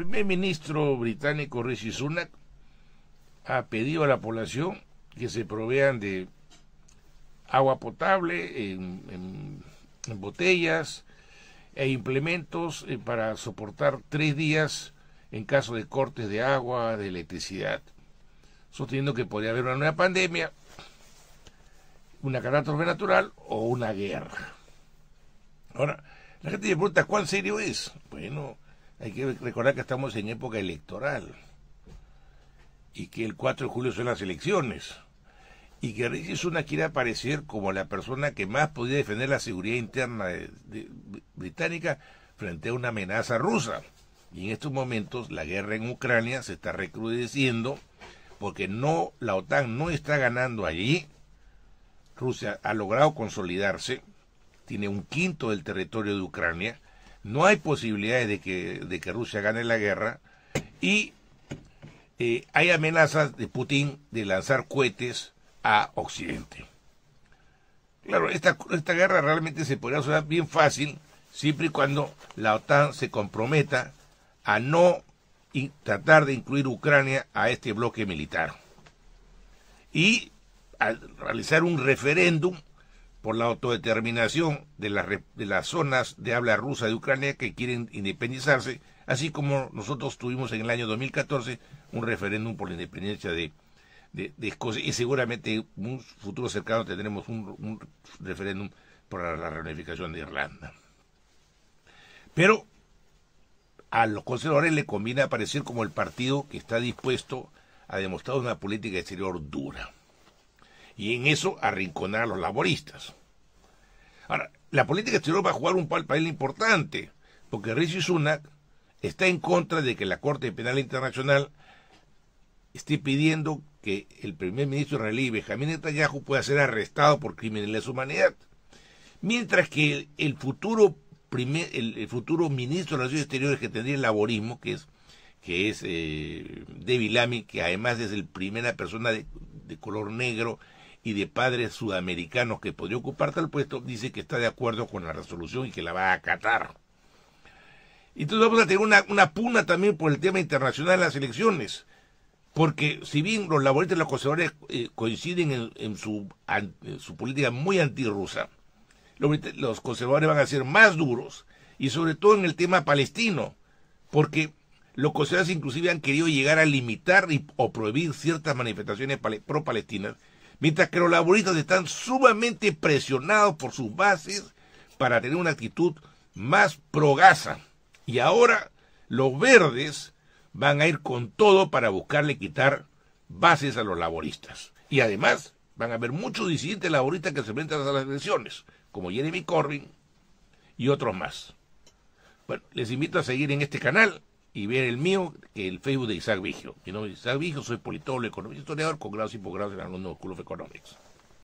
primer ministro británico Rishi Sunak ha pedido a la población que se provean de agua potable en, en, botellas e implementos eh, para soportar tres días en caso de cortes de agua, de electricidad, sosteniendo que podría haber una nueva pandemia, una catástrofe natural o una guerra. Ahora, la gente se pregunta cuán serio es. Bueno, hay que recordar que estamos en época electoral y que el 4 de julio son las elecciones y que Rishi Sunak quiere aparecer como la persona que más podía defender la seguridad interna británica frente a una amenaza rusa. Y en estos momentos la guerra en Ucrania se está recrudeciendo porque no la OTAN no está ganando allí. Rusia ha logrado consolidarse, tiene un quinto del territorio de Ucrania no hay posibilidades de que, de que Rusia gane la guerra y eh, hay amenazas de Putin de lanzar cohetes a Occidente. Claro, esta, guerra realmente se podría hacer bien fácil siempre y cuando la OTAN se comprometa a no tratar de incluir Ucrania a este bloque militar y a realizar un referéndum por la autodeterminación de, de las zonas de habla rusa de Ucrania que quieren independizarse, así como nosotros tuvimos en el año 2014 un referéndum por la independencia de, Escocia y seguramente en un futuro cercano tendremos un, referéndum por la reunificación de Irlanda. Pero a los conservadores le conviene aparecer como el partido que está dispuesto a demostrar una política exterior dura y en eso arrinconar a los laboristas. Ahora, la política exterior va a jugar un papel importante, porque Rishi Sunak está en contra de que la Corte Penal Internacional esté pidiendo que el primer ministro israelí Benjamín Netanyahu pueda ser arrestado por crímenes de la humanidad, mientras que el, futuro el, futuro ministro de Relaciones Exteriores que tendría el laborismo, que es que es eh, Lamy, que además es la primera persona de color negro y de padres sudamericanos que podría ocupar tal puesto, dice que está de acuerdo con la resolución y que la va a acatar. Entonces vamos a tener una, una puna también por el tema internacional de las elecciones, porque si bien los laboristas y los conservadores eh, coinciden en, su, política muy antirrusa, los, conservadores van a ser más duros y sobre todo en el tema palestino, porque los conservadores inclusive han querido llegar a limitar o prohibir ciertas manifestaciones pro-palestinas mientras que los laboristas están sumamente presionados por sus bases para tener una actitud más progasa. Y ahora los verdes van a ir con todo para buscarle quitar bases a los laboristas. Y además van a haber muchos disidentes laboristas que se enfrentan a las elecciones, como Jeremy Corbyn y otros más. Bueno, les invito a seguir en este canal y ver el mío que el Facebook de Isaac Vigio. Mi nombre es Isaac Vigio, soy politólogo, economista, historiador con grados y posgrados en algunos de Economics.